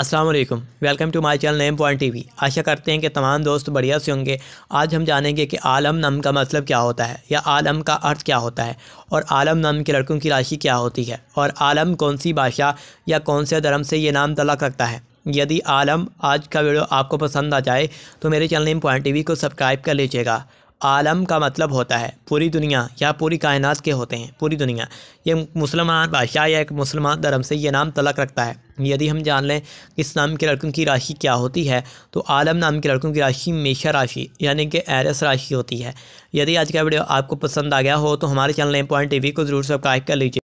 Aslam welcome to my channel name point TV आशा करते हैं कि तमाम दोस्त बढ़िया से होंगे आज हम जानेंगे कि आलम नम का मतलब क्या होता है या आलम का अर्थ क्या होता है और आलम नम के लड़कों की राशि क्या होती है और आलम कौन सी भाषा या कौन से धर्म से ये नाम तलाक रखता है यदि आलम आज का वीडियो आपको पसंद आ जाए तो मेरे चैनल नेम पॉइंट टी को सब्सक्राइब कर लीजिएगा आलम का मतलब होता है पूरी दुनिया या पूरी कायनात के होते हैं पूरी दुनिया ये मुसलमान बादशाह या एक मुसलमान धर्म से ये नाम तलक रखता है यदि हम जान लें कि इस नाम के लड़कों की राशि क्या होती है तो आलम नाम के लड़कों की राशि मेषा राशि यानी कि एरस राशि होती है यदि आज का वीडियो आपको पसंद आ गया हो तो हमारे चैनल एम पॉइंट टी को ज़रूर सब्सक्राइब कर लीजिए